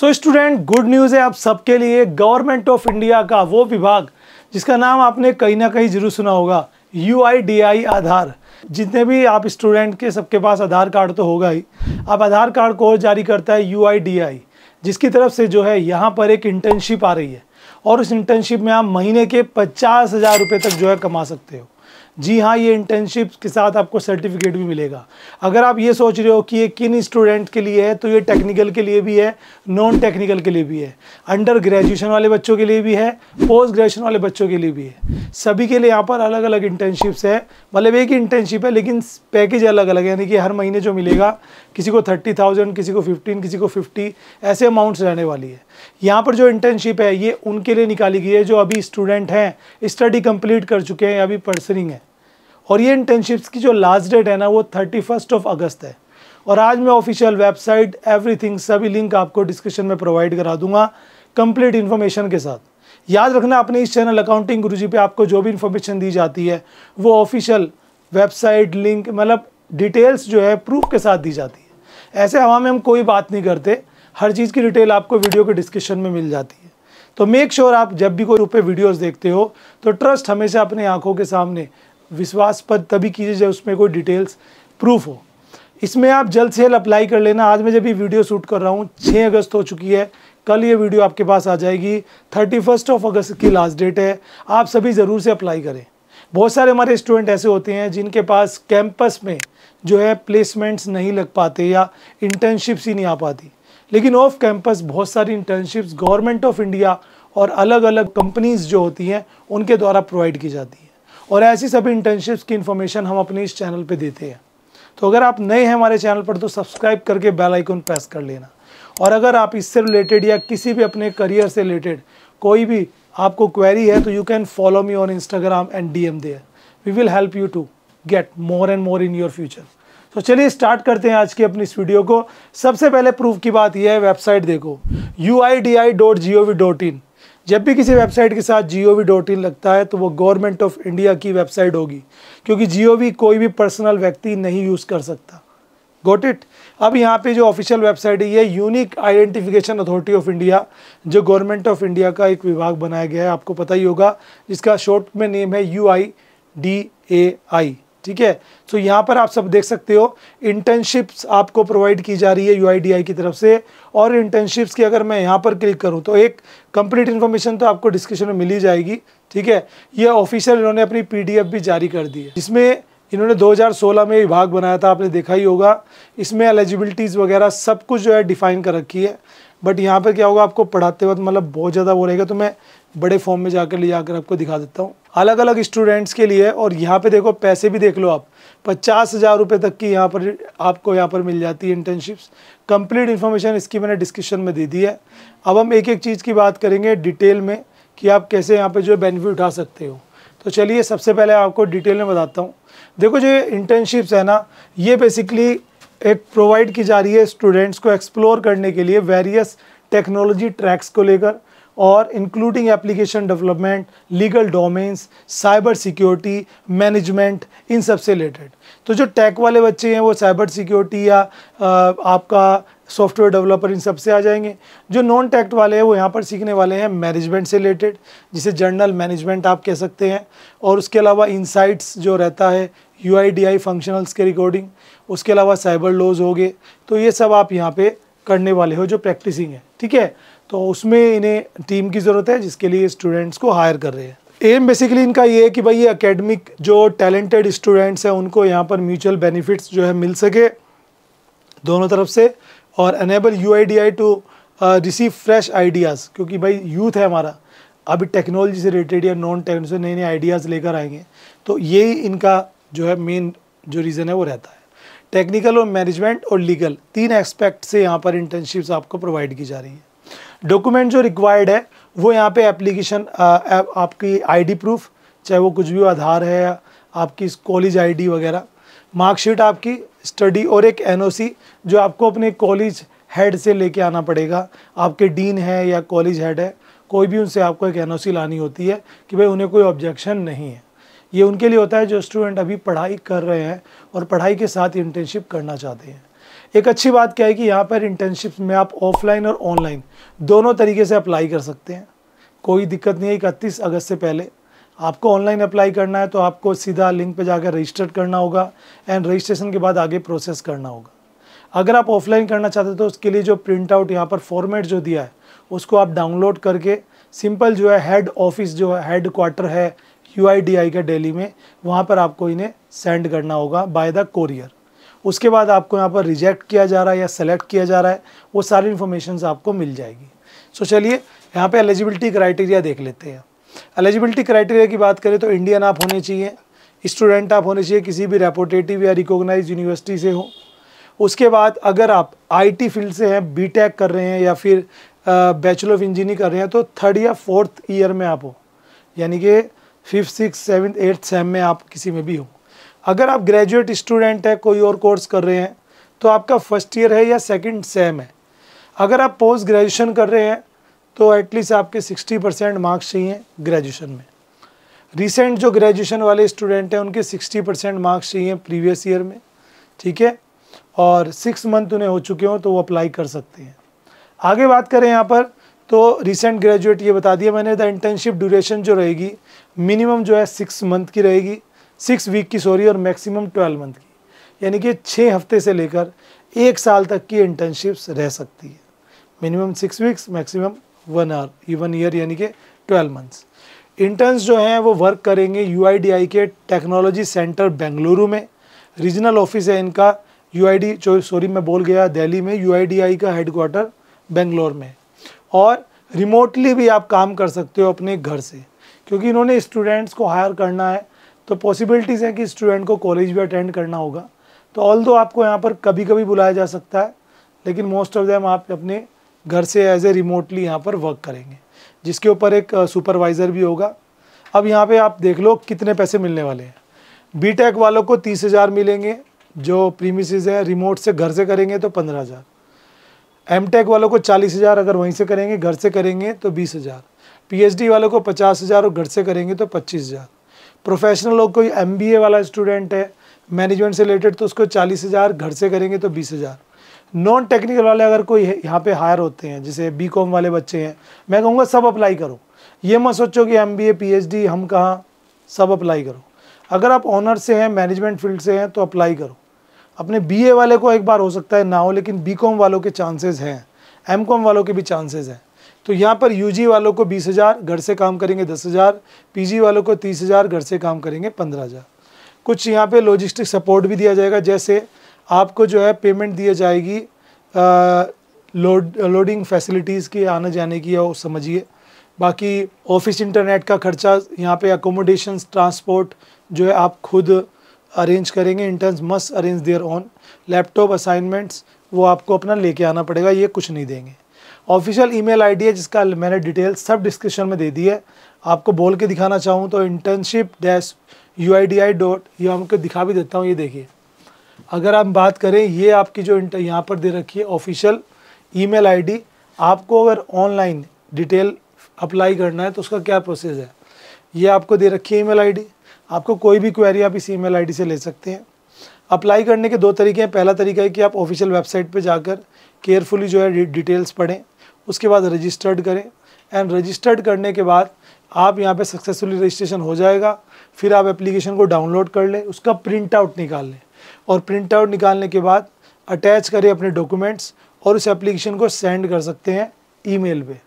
so student good news है आप सबके लिए गवर्नमेंट ऑफ इंडिया का वो विभाग जिसका नाम आपने कहीं ना कहीं जरूर सुना होगा यू आधार जितने भी आप स्टूडेंट के सबके पास आधार कार्ड तो होगा ही अब आधार कार्ड को जारी करता है यू जिसकी तरफ से जो है यहाँ पर एक इंटर्नशिप आ रही है और उस इंटर्नशिप में आप महीने के पचास हज़ार रुपये तक जो है कमा सकते हो जी हाँ ये इंटर्नशिप के साथ आपको सर्टिफिकेट भी मिलेगा अगर आप ये सोच रहे हो कि ये किन स्टूडेंट के लिए है तो ये टेक्निकल के लिए भी है नॉन टेक्निकल के लिए भी है अंडर ग्रेजुएशन वाले बच्चों के लिए भी है पोस्ट ग्रेजुएशन वाले बच्चों के लिए भी है सभी के लिए यहाँ पर अलग अलग इंटर्नशिप्स है मतलब एक ही इंटर्नशिप है लेकिन पैकेज अलग अलग है यानी कि हर महीने जो मिलेगा किसी को थर्टी थाउजेंड किसी को फिफ्टीन किसी को फिफ्टी ऐसे अमाउंट्स रहने वाली है यहाँ पर जो इंटर्नशिप है ये उनके लिए निकाली गई है जो अभी स्टूडेंट हैं स्टडी कंप्लीट कर चुके हैं अभी पर्सनिंग और ये इंटर्नशिप्स की जो लास्ट डेट है ना वो थर्टी फर्स्ट ऑफ अगस्त है और आज मैं ऑफिशियल वेबसाइट एवरीथिंग सभी लिंक आपको डिस्क्रिप्शन में प्रोवाइड करा दूंगा कंप्लीट इन्फॉर्मेशन के साथ याद रखना अपने इस चैनल अकाउंटिंग गुरुजी पे आपको जो भी इन्फॉर्मेशन दी जाती है वो ऑफिशियल वेबसाइट लिंक मतलब डिटेल्स जो है प्रूफ के साथ दी जाती है ऐसे हवा में हम कोई बात नहीं करते हर चीज़ की डिटेल आपको वीडियो के डिस्क्रिप्शन में मिल जाती है तो मेक श्योर sure आप जब भी कोई रुपये वीडियोस देखते हो तो ट्रस्ट हमेशा अपनी आंखों के सामने विश्वास पर तभी कीजिए जब उसमें कोई डिटेल्स प्रूफ हो इसमें आप जल्द से जल्द अप्लाई कर लेना आज मैं जब ये वीडियो शूट कर रहा हूँ छः अगस्त हो चुकी है कल ये वीडियो आपके पास आ जाएगी थर्टी फर्स्ट ऑफ अगस्त की लास्ट डेट है आप सभी ज़रूर से अप्लाई करें बहुत सारे हमारे स्टूडेंट ऐसे होते हैं जिनके पास कैंपस में जो है प्लेसमेंट्स नहीं लग पाते या इंटर्नशिप्स ही नहीं आ पाती लेकिन ऑफ कैंपस बहुत सारी इंटर्नशिप्स गवर्नमेंट ऑफ इंडिया और अलग अलग कंपनीज़ जो होती हैं उनके द्वारा प्रोवाइड की जाती है और ऐसी सभी इंटर्नशिप्स की इन्फॉर्मेशन हम अपने इस चैनल पे देते हैं तो अगर आप नए हैं हमारे चैनल पर तो सब्सक्राइब करके बेल आइकन प्रेस कर लेना और अगर आप इससे रिलेटेड या किसी भी अपने करियर से रिलेटेड कोई भी आपको क्वेरी है तो you can follow me on Instagram and D M there we will help you to get more and more in your future तो चलिए स्टार्ट करते हैं आज की अपनी इस वीडियो को सबसे पहले प्रूफ की बात यह है वेबसाइट देखो U I D I I dot G O V dot जब भी किसी वेबसाइट के साथ जी ओ वी डॉट इन लगता है तो वो गवर्नमेंट ऑफ इंडिया की वेबसाइट होगी क्योंकि जी ओ वी कोई भी पर्सनल व्यक्ति नहीं यूज़ कर सकता गोट इट अब यहाँ पे जो ऑफिशियल वेबसाइट है ये Unique Identification Authority of India जो गवर्नमेंट ऑफ इंडिया का एक विभाग बनाया गया है आपको पता ही होगा जिसका शॉर्ट में नेम है यू आई डी ए आई ठीक है तो यहाँ पर आप सब देख सकते हो इंटर्नशिप्स आपको प्रोवाइड की जा रही है यू की तरफ से और इंटर्नशिप्स की अगर मैं यहाँ पर क्लिक करूँ तो एक कंप्लीट इन्फॉर्मेशन तो आपको डिस्क्रिप्शन में मिली जाएगी ठीक है यह ऑफिशियल इन्होंने अपनी पीडीएफ भी जारी कर दी है जिसमें इन्होंने 2016 में विभाग बनाया था आपने देखा ही होगा इसमें एलिजिबिलिटीज़ वगैरह सब कुछ जो है डिफाइन कर रखी है बट यहाँ पर क्या होगा आपको पढ़ाते वक्त मतलब बहुत ज़्यादा वो रहेगा तो मैं बड़े फॉर्म में जाकर ले जाकर आपको दिखा देता हूँ अलग अलग स्टूडेंट्स के लिए और यहाँ पे देखो पैसे भी देख लो आप पचास हज़ार रुपये तक की यहाँ पर आपको यहाँ पर मिल जाती है इंटर्नशिप्स कंप्लीट इन्फॉर्मेशन इसकी मैंने डिस्क्रिप्शन में दे दी है अब हम एक एक चीज़ की बात करेंगे डिटेल में कि आप कैसे यहाँ पर जो बेनिफिट उठा सकते हो तो चलिए सबसे पहले आपको डिटेल में बताता हूँ देखो जो इंटर्नशिप्स है ना ये बेसिकली एक प्रोवाइड की जा रही है स्टूडेंट्स को एक्सप्लोर करने के लिए वेरियस टेक्नोलॉजी ट्रैक्स को लेकर और including application development legal domains cyber security management इन सब से रिलेटेड तो जो टेक वाले बच्चे हैं वो साइबर सिक्योरिटी या आ, आपका सॉफ्टवेयर डेवलपर इन सब से आ जाएंगे जो नॉन टैक्ट वाले हैं वो यहाँ पर सीखने वाले हैं मैनेजमेंट से रिलेटेड जिसे जर्नल मैनेजमेंट आप कह सकते हैं और उसके अलावा इंसाइट्स जो रहता है U I D I functionals के रिकॉर्डिंग उसके अलावा साइबर लॉज हो गए तो ये सब आप यहाँ पे करने वाले हो जो प्रैक्टिसिंग है ठीक है तो उसमें इन्हें टीम की ज़रूरत है जिसके लिए स्टूडेंट्स को हायर कर रहे हैं एम बेसिकली इनका ये है कि भाई ये अकेडमिक जो टैलेंटेड स्टूडेंट्स हैं उनको यहाँ पर म्यूचुअल बेनिफिट्स जो है मिल सके दोनों तरफ से और enable U I D I to receive fresh ideas क्योंकि भाई यूथ है हमारा अभी टेक्नोलॉजी से रिलेटेड या नॉन टेक्नोलॉजी से नए नए आइडियाज़ लेकर आएंगे तो यही इनका जो है मेन जो रीज़न है वो रहता है टेक्निकल और मैनेजमेंट और लीगल तीन एस्पेक्ट से यहाँ पर इंटर्नशिप्स आपको प्रोवाइड की जा रही है डॉक्यूमेंट जो रिक्वायर्ड है वो यहाँ पे एप्लीकेशन आपकी आईडी प्रूफ चाहे वो कुछ भी आधार है या आपकी कॉलेज आईडी वगैरह मार्कशीट आपकी स्टडी और एक एनओसी जो आपको अपने कॉलेज हेड से लेके आना पड़ेगा आपके डीन है या कॉलेज हेड है कोई भी उनसे आपको एक एन लानी होती है कि भाई उन्हें कोई ऑब्जेक्शन नहीं है ये उनके लिए होता है जो स्टूडेंट अभी पढ़ाई कर रहे हैं और पढ़ाई के साथ इंटर्नशिप करना चाहते हैं एक अच्छी बात क्या है कि यहाँ पर इंटर्नशिप में आप ऑफलाइन और ऑनलाइन दोनों तरीके से अप्लाई कर सकते हैं कोई दिक्कत नहीं है इकतीस अगस्त से पहले आपको ऑनलाइन अप्लाई करना है तो आपको सीधा लिंक पर जाकर रजिस्टर्ड करना होगा एंड रजिस्ट्रेशन के बाद आगे प्रोसेस करना होगा अगर आप ऑफलाइन करना चाहते हो तो उसके लिए जो प्रिंट आउट यहाँ पर फॉर्मेट जो दिया है उसको आप डाउनलोड करके सिंपल जो है हेड ऑफिस जो है हेड क्वार्टर है यू का डेली में वहाँ पर आपको इन्हें सेंड करना होगा बाय द कोरियर उसके बाद आपको यहाँ पर रिजेक्ट किया जा रहा है या सेलेक्ट किया जा रहा है वो सारी इन्फॉर्मेशन आपको मिल जाएगी सो so, चलिए यहाँ पे एलिजिबिलिटी क्राइटेरिया देख लेते हैं एलिजिबिलिटी क्राइटेरिया की बात करें तो इंडियन आप होने चाहिए स्टूडेंट आप होने चाहिए किसी भी रेपोटेटिव या रिकोगनाइज यूनिवर्सिटी से हो उसके बाद अगर आप आई फील्ड से हैं बी कर रहे हैं या फिर बैचलर ऑफ इंजीनियरिंग कर रहे हैं तो थर्ड या फोर्थ ईयर में आप हो यानी कि fifth six seventh eighth sem में आप किसी में भी हो अगर आप ग्रेजुएट स्टूडेंट है कोई और कोर्स कर रहे हैं तो आपका फर्स्ट ईयर है या सेकंड सेम है अगर आप पोस्ट ग्रेजुएशन कर रहे हैं तो एटलीस्ट आपके 60 परसेंट मार्क्स चाहिए ग्रेजुएशन में रिसेंट जो ग्रेजुएशन वाले स्टूडेंट हैं उनके 60 परसेंट मार्क्स चाहिए प्रीवियस ईयर में ठीक है और सिक्स मंथ उन्हें हो चुके हों तो वो अप्लाई कर सकते हैं आगे बात करें यहाँ पर तो रिसेंट ग्रेजुएट ये बता दिया मैंने द इंटर्नशिप ड्यूरेशन जो रहेगी मिनिमम जो है सिक्स मंथ की रहेगी सिक्स वीक की सॉरी और मैक्सिमम ट्वेल्व मंथ की यानी कि छः हफ्ते से लेकर एक साल तक की इंटर्नशिप्स रह सकती है minimum six weeks maximum one hour one year यानी कि ट्वेल्व मंथ्स इंटर्न्स जो हैं वो वर्क करेंगे यू के टेक्नोलॉजी सेंटर बेंगलुरु में रीजनल ऑफिस है इनका यू आई सॉरी मैं बोल गया दिल्ली में यू का हेडकोार्टर बेंगलोर में और रिमोटली भी आप काम कर सकते हो अपने घर से क्योंकि इन्होंने स्टूडेंट्स को हायर करना है तो पॉसिबिलिटीज़ है कि स्टूडेंट को कॉलेज भी अटेंड करना होगा तो ऑल दो आपको यहाँ पर कभी कभी बुलाया जा सकता है लेकिन मोस्ट ऑफ दैम आप अपने घर से एज ए रिमोटली यहाँ पर वर्क करेंगे जिसके ऊपर एक सुपरवाइज़र भी होगा अब यहाँ पर आप देख लो कितने पैसे मिलने वाले हैं बी वालों को तीस हज़ार मिलेंगे जो प्रीमिस हैं रिमोट से घर से करेंगे तो पंद्रह हज़ार एम टेक वालों को चालीस हज़ार अगर वहीं से करेंगे घर से करेंगे तो बीस हज़ार पीएचडी वालों को पचास हज़ार और घर से करेंगे तो पच्चीस हज़ार प्रोफेशनल लोग कोई एमबीए वाला स्टूडेंट है मैनेजमेंट से रिलेटेड तो उसको चालीस हज़ार घर से करेंगे तो बीस हज़ार नॉन टेक्निकल वाले अगर कोई यहाँ पे हायर होते हैं जैसे बी कॉम वाले बच्चे हैं मैं कहूँगा सब अप्लाई करो ये मत सोचो कि M B A P H D हम कहाँ सब अप्लाई करो अगर आप ऑनर से हैं मैनेजमेंट फील्ड से हैं तो अप्लाई करो अपने बी ए वाले को एक बार हो सकता है ना हो लेकिन बी कॉम वालों के चांसेज़ हैं एम कॉम वालों के भी चांसेज़ हैं तो यहाँ पर यूजी वालों को बीस हज़ार घर से काम करेंगे दस हज़ार पीजी वालों को तीस हज़ार घर से काम करेंगे पंद्रह हज़ार कुछ यहाँ पे लॉजिस्टिक सपोर्ट भी दिया जाएगा जैसे आपको जो है पेमेंट दिया जाएगी लोड लोडिंग फैसिलिटीज़ की आने जाने की वो समझिए बाकी ऑफिस इंटरनेट का खर्चा यहाँ पे अकोमोडेशन ट्रांसपोर्ट जो है आप खुद अरेंज करेंगे interns must arrange their own laptop assignments वो आपको अपना लेके आना पड़ेगा ये कुछ नहीं देंगे ऑफिशियल ईमेल आईडी है जिसका मैंने डिटेल सब डिस्क्रिप्शन में दे दी है आपको बोल के दिखाना चाहूँ तो internship dash U I D I I dot आपको दिखा भी देता हूँ ये देखिए अगर आप बात करें ये आपकी जो इंटर यहाँ पर दे रखी है ऑफिशियल ईमेल आईडी आपको अगर ऑनलाइन डिटेल अप्लाई करना है तो उसका क्या प्रोसेस है ये आपको दे रखी है ईमेल आईडी आपको कोई भी क्वेरी आप इस ईमेल आईडी से ले सकते हैं अप्लाई करने के दो तरीके हैं पहला तरीका है कि आप ऑफिशियल वेबसाइट पर जाकर केयरफुली जो है डिटेल्स पढ़ें उसके बाद रजिस्टर्ड करें एंड रजिस्टर्ड करने के बाद आप यहाँ पे सक्सेसफुली रजिस्ट्रेशन हो जाएगा फिर आप एप्लीकेशन को डाउनलोड कर लें उसका प्रिंट आउट निकाल लें और प्रिंट आउट निकालने के बाद अटैच करें अपने डॉक्यूमेंट्स और उस एप्लीकेशन को सेंड कर सकते हैं ईमेल पे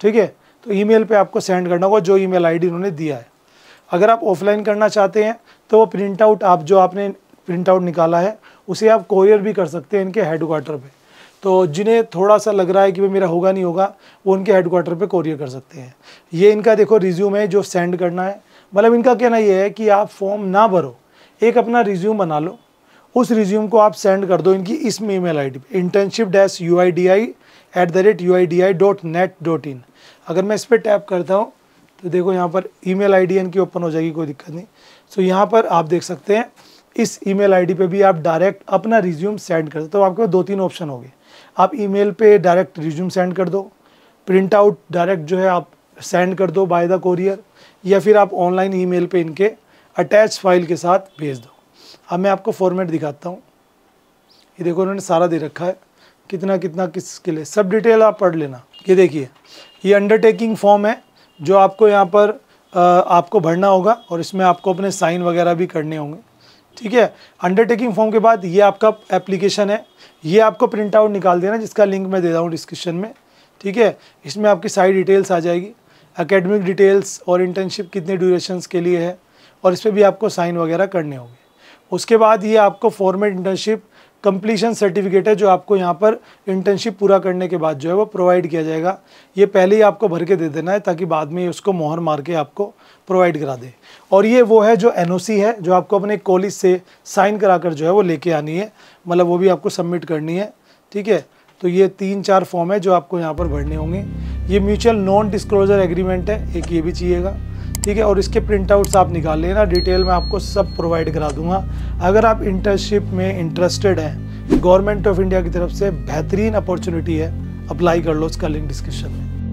ठीक है तो ईमेल पे आपको सेंड करना होगा जो ईमेल आईडी उन्होंने दिया है अगर आप ऑफलाइन करना चाहते हैं तो वो प्रिंट आउट आप जो आपने प्रिंट आउट निकाला है उसे आप कोरियर भी कर सकते हैं इनके हेड पर तो जिन्हें थोड़ा सा लग रहा है कि भाई मेरा होगा नहीं होगा वो उनके हेडक्वार्टर पे कोरियर कर सकते हैं ये इनका देखो रिज्यूम है जो सेंड करना है मतलब इनका कहना ये है कि आप फॉर्म ना भरो एक अपना रिज्यूम बना लो उस रिज्यूम को आप सेंड कर दो इनकी इसमें email I D internship dash U I D I at the rate U I D I dot net dot in अगर मैं इस पर टैप करता हूँ तो देखो यहाँ पर ई मेल आई डी इनकी ओपन हो जाएगी कोई दिक्कत नहीं सो so, यहाँ पर आप देख सकते हैं इस ई मेल आई डी पर भी आप डायरेक्ट अपना रिज्यूम सेंड कर सकते हो तो आपके पास दो तीन ऑप्शन हो गए आप ईमेल पे डायरेक्ट रिज्यूम सेंड कर दो प्रिंट आउट डायरेक्ट जो है आप सेंड कर दो बाय द कोरियर या फिर आप ऑनलाइन ईमेल पे इनके अटैच फाइल के साथ भेज दो अब मैं आपको फॉर्मेट दिखाता हूँ ये देखो उन्होंने सारा दे रखा है कितना कितना किसके लिए सब डिटेल आप पढ़ लेना ये देखिए ये अंडरटेकिंग फॉर्म है जो आपको यहाँ पर आपको भरना होगा और इसमें आपको अपने साइन वगैरह भी करने होंगे ठीक है अंडरटेकिंग फॉर्म के बाद ये आपका एप्लीकेशन है ये आपको प्रिंट आउट निकाल देना जिसका लिंक मैं दे रहा हूँ डिस्क्रिप्शन में ठीक है इसमें आपकी सारी डिटेल्स आ जाएगी एकेडमिक डिटेल्स और इंटर्नशिप कितने ड्यूरेशंस के लिए है और इस पर भी आपको साइन वगैरह करने होंगे उसके बाद ये आपको फॉर्मेट इंटर्नशिप कंप्लीशन सर्टिफिकेट है जो आपको यहाँ पर इंटर्नशिप पूरा करने के बाद जो है वो प्रोवाइड किया जाएगा ये पहले ही आपको भर के दे देना है ताकि बाद में उसको मोहर मार के आपको प्रोवाइड करा दे और ये वो है जो एन है जो आपको अपने कॉलेज से साइन करा कर जो है वो लेके आनी है मतलब वो भी आपको सबमिट करनी है ठीक है तो ये तीन चार फॉर्म है जो आपको यहाँ पर भरने होंगे ये म्यूचुअल नॉन डिस्क्लोजर एग्रीमेंट है एक ये भी चाहिएगा ठीक है और इसके प्रिंटआउट्स आप निकाल लेना डिटेल में आपको सब प्रोवाइड करा दूंगा अगर आप इंटर्नशिप में इंटरेस्टेड हैं गवर्नमेंट ऑफ इंडिया की तरफ से बेहतरीन अपॉर्चुनिटी है अप्लाई कर लो उसका लिंक डिस्क्रिप्शन में